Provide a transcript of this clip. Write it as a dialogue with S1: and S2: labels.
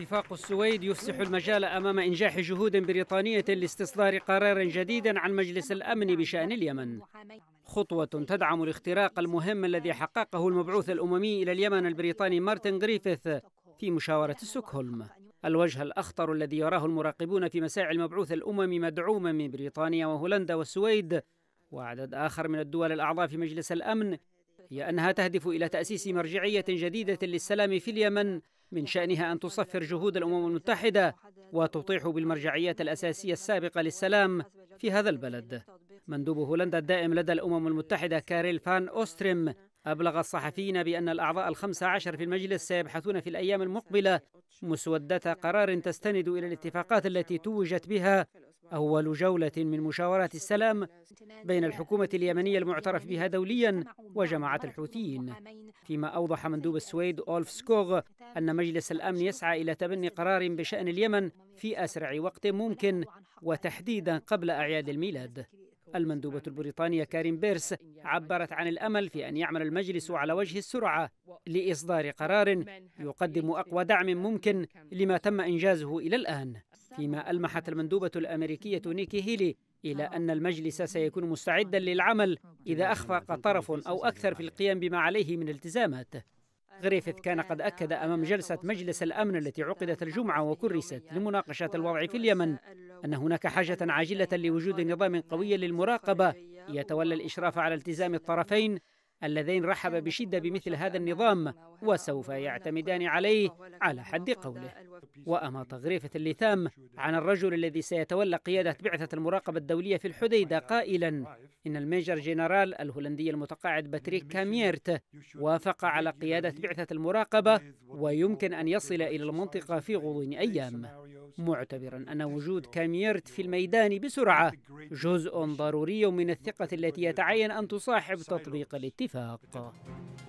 S1: اتفاق السويد يفسح المجال أمام إنجاح جهود بريطانية لاستصدار قرار جديد عن مجلس الأمن بشأن اليمن خطوة تدعم الاختراق المهم الذي حققه المبعوث الأممي إلى اليمن البريطاني مارتن غريفيث في مشاورة ستوكهولم الوجه الأخطر الذي يراه المراقبون في مساعي المبعوث الأممي مدعوما من بريطانيا وهولندا والسويد وعدد آخر من الدول الأعضاء في مجلس الأمن هي أنها تهدف إلى تأسيس مرجعية جديدة للسلام في اليمن من شأنها أن تصفر جهود الأمم المتحدة وتطيح بالمرجعيات الأساسية السابقة للسلام في هذا البلد مندوب هولندا الدائم لدى الأمم المتحدة كاريل فان أوستريم أبلغ الصحفيين بأن الأعضاء الخمسة عشر في المجلس سيبحثون في الأيام المقبلة مسودة قرار تستند إلى الاتفاقات التي توجت بها أول جولة من مشاورات السلام بين الحكومة اليمنية المعترف بها دوليا وجماعة الحوثيين فيما أوضح مندوب السويد أولف سكوغ أن مجلس الأمن يسعى إلى تبني قرار بشأن اليمن في أسرع وقت ممكن وتحديدا قبل أعياد الميلاد المندوبة البريطانية كارين بيرس عبرت عن الأمل في أن يعمل المجلس على وجه السرعة لإصدار قرار يقدم أقوى دعم ممكن لما تم إنجازه إلى الآن فيما ألمحت المندوبة الأمريكية نيكي هيلي إلى آه. أن المجلس سيكون مستعدا للعمل إذا أخفق طرف أو أكثر في القيام بما عليه من التزامات غريفيث كان قد أكد أمام جلسة مجلس الأمن التي عقدت الجمعة وكرست لمناقشة الوضع في اليمن أن هناك حاجة عاجلة لوجود نظام قوي للمراقبة يتولى الإشراف على التزام الطرفين اللذين رحب بشدة بمثل هذا النظام وسوف يعتمدان عليه على حد قوله وأما تغريفة اللثام عن الرجل الذي سيتولى قيادة بعثة المراقبة الدولية في الحديدة قائلا إن الميجر جنرال الهولندي المتقاعد باتريك كاميرت وافق على قيادة بعثة المراقبة ويمكن أن يصل إلى المنطقة في غضون أيام معتبرا أن وجود كاميرت في الميدان بسرعة جزء ضروري من الثقة التي يتعين أن تصاحب تطبيق الاتفاق